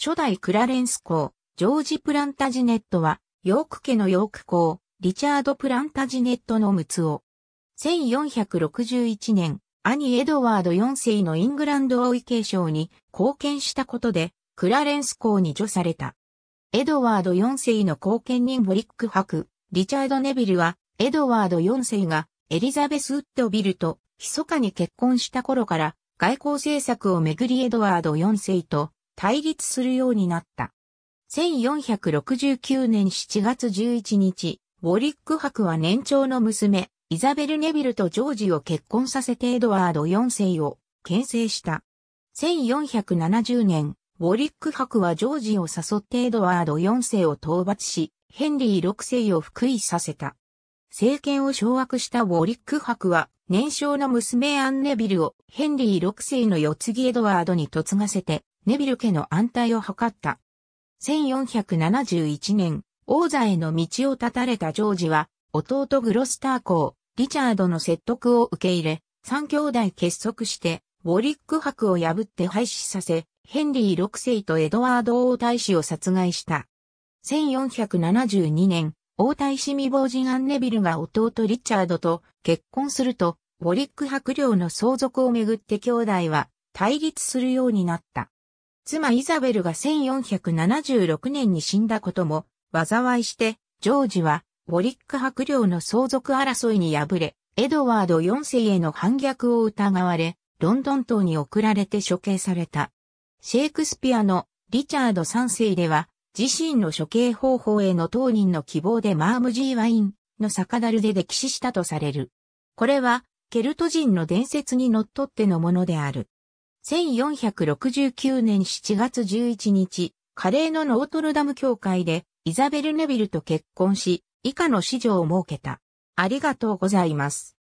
初代クラレンス公、ジョージ・プランタジネットは、ヨーク家のヨーク公、リチャード・プランタジネットの息子。1461年、兄エドワード4世のイングランド王位継承に貢献したことで、クラレンス公に除された。エドワード4世の貢献人ボリック博、リチャード・ネビルは、エドワード4世がエリザベス・ウッド・ビルと密かに結婚した頃から、外交政策をめぐりエドワード4世と対立するようになった。1469年7月11日、ウォリック博は年長の娘、イザベル・ネビルとジョージを結婚させてエドワード4世を牽制した。1470年、ウォリック博はジョージを誘ってエドワード4世を討伐し、ヘンリー6世を復位させた。政権を掌握したウォリック博は、年少の娘アンネビルをヘンリー6世の世継ぎエドワードに嫁がせて、ネビル家の安泰を図った。1471年、王座への道を断たれたジョージは、弟グロスター公、リチャードの説得を受け入れ、三兄弟結束して、ウォリック伯を破って廃止させ、ヘンリー6世とエドワード王太子を殺害した。1472年、王太子未亡人アンネビルが弟リチャードと結婚すると、ウォリック伯領の相続をめぐって兄弟は対立するようになった。妻イザベルが1476年に死んだことも、災いして、ジョージは、ウォリック伯領の相続争いに敗れ、エドワード4世への反逆を疑われ、ロンドン島に送られて処刑された。シェイクスピアのリチャード3世では、自身の処刑方法への当人の希望でマームジーワインの酒樽で歴史したとされる。これは、ケルト人の伝説に則っってのものである。1469年7月11日、カレーのノートルダム教会でイザベル・ネビルと結婚し、以下の子女を設けた。ありがとうございます。